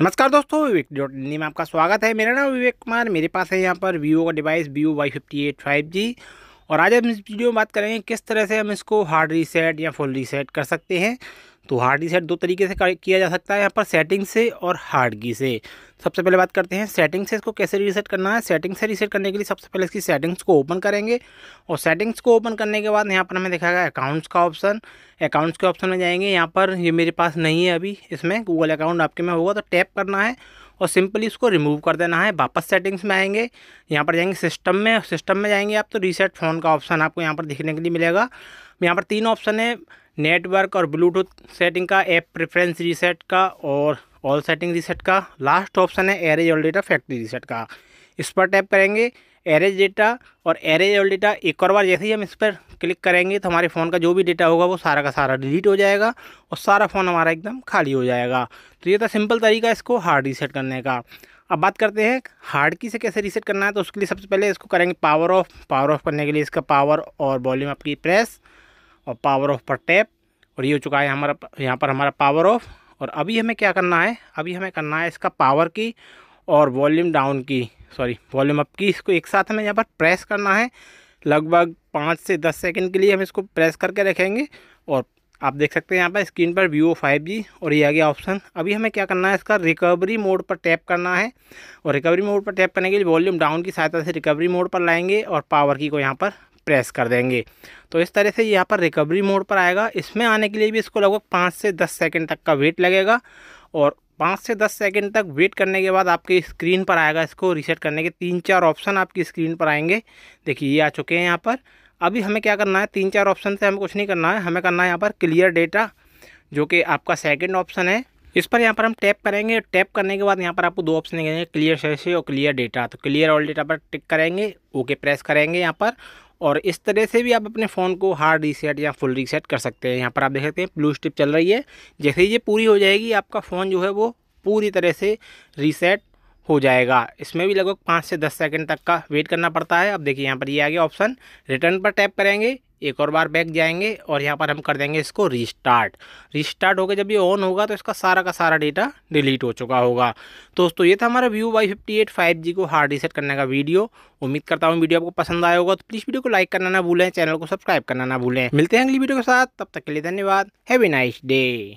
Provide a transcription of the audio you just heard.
नमस्कार दोस्तों विवेक डॉट हिंदी में आपका स्वागत है मेरा नाम विवेक कुमार मेरे पास है यहाँ पर वीवो का device Vivo Y fifty eight five G और आज हम इस वीडियो में बात करेंगे किस तरह से हम इसको हार्ड रीसेट या फुल रीसेट कर सकते हैं तो हार्ड रीसेट दो तरीके से किया जा सकता है यहाँ पर सेटिंग से और हार्डगी से सबसे पहले बात करते हैं सेटिंग से इसको कैसे रीसेट करना है सेटिंग से रीसेट करने के लिए सबसे पहले इसकी सेटिंग्स को ओपन करेंगे और सेटिंग्स को ओपन करने के बाद यहाँ पर हमें गया अकाउंट्स का ऑप्शन अकाउंट्स के ऑप्शन में जाएंगे यहाँ पर ये मेरे पास नहीं है अभी इसमें गूगल अकाउंट आपके में होगा तो टैप करना है और सिंपली इसको रिमूव कर देना है वापस सेटिंग्स में आएंगे यहाँ पर जाएंगे सिस्टम में सिस्टम में जाएंगे आप तो रीसेट फ़ोन का ऑप्शन आपको यहाँ पर देखने के लिए मिलेगा यहाँ पर तीन ऑप्शन है नेटवर्क और ब्लूटूथ सेटिंग का ऐप प्रेफरेंस रीसेट का और ऑल सेटिंग रीसेट का लास्ट ऑप्शन है erase all data factory reset का इस पर टैप करेंगे एरेज डेटा और एरेज ऑल डेटा एक और बार जैसे ही हम इस पर क्लिक करेंगे तो हमारे फ़ोन का जो भी डेटा होगा वो सारा का सारा डिलीट हो जाएगा और सारा फ़ोन हमारा एकदम खाली हो जाएगा तो ये था सिंपल तरीका इसको हार्ड रीसेट करने का अब बात करते हैं हार्ड की से कैसे रीसेट करना है तो उसके लिए सबसे पहले इसको करेंगे पावर ऑफ पावर ऑफ करने के लिए इसका पावर और वॉल्यूम आपकी प्रेस और पावर ऑफ पर टैप और ये हो चुका है हमारा यहाँ पर हमारा पावर ऑफ और अभी हमें क्या करना है अभी हमें करना है इसका पावर की और volume down key sorry volume up key इसको एक साथ हमें यहाँ पर प्रेस करना है लगभग पाँच से दस सेकेंड के लिए हम इसको प्रेस करके रखेंगे और आप देख सकते हैं यहाँ पर स्क्रीन पर वीवो फाइव जी और ये आ गया ऑप्शन अभी हमें क्या करना है इसका रिकवरी मोड पर टैप करना है और रिकवरी मोड पर टैप करने के लिए वॉल्यूम डाउन की सहायता से रिकवरी मोड पर लाएंगे और पावर की को यहाँ पर प्रेस कर देंगे तो इस तरह से यहाँ पर रिकवरी मोड पर आएगा इसमें आने के लिए भी इसको लगभग पाँच से दस सेकेंड तक का वेट लगेगा और पाँच से दस सेकेंड तक वेट करने के बाद आपकी स्क्रीन पर आएगा इसको रीसेट करने के तीन चार ऑप्शन आपकी स्क्रीन पर आएंगे देखिए ये आ चुके हैं यहाँ पर अभी हमें क्या करना है तीन चार ऑप्शन से हमें कुछ नहीं करना है हमें करना है यहाँ पर क्लियर डेटा जो कि आपका सेकेंड ऑप्शन है इस पर यहाँ पर हम टैप करेंगे टैप करने के बाद यहाँ पर आपको दो ऑप्शन दिखेंगे क्लियर सेसे और क्लियर डेटा तो क्लियर ऑल डेटा पर टिक करेंगे ओके प्रेस करेंगे यहाँ पर और इस तरह से भी आप अपने फ़ोन को हार्ड रीसेट या फुल रीसेट कर सकते हैं यहाँ पर आप देख सकते हैं ब्लू स्टिप चल रही है जैसे ही ये पूरी हो जाएगी आपका फ़ोन जो है वो पूरी तरह से रीसेट हो जाएगा इसमें भी लगभग पाँच से दस सेकंड तक का वेट करना पड़ता है अब देखिए यहाँ पर ये आ गया ऑप्शन रिटर्न पर टैप करेंगे एक और बार बैक जाएंगे और यहाँ पर हम कर देंगे इसको रिस्टार्ट रिस्टार्ट होकर जब ये ऑन होगा तो इसका सारा का सारा डेटा डिलीट हो चुका होगा तो दोस्तों ये था हमारा Vivo Y fifty eight five G को हार्ड रिसेट करने का वीडियो उम्मीद करता हूँ वीडियो आपको पसंद आया होगा तो प्लीज़ वीडियो को लाइक करना ना भूलें चैनल को सब्सक्राइब करना ना भूलें मिलते हैं अगली वीडियो के साथ तब तक के लिए धन्यवाद हैवी नाइस डे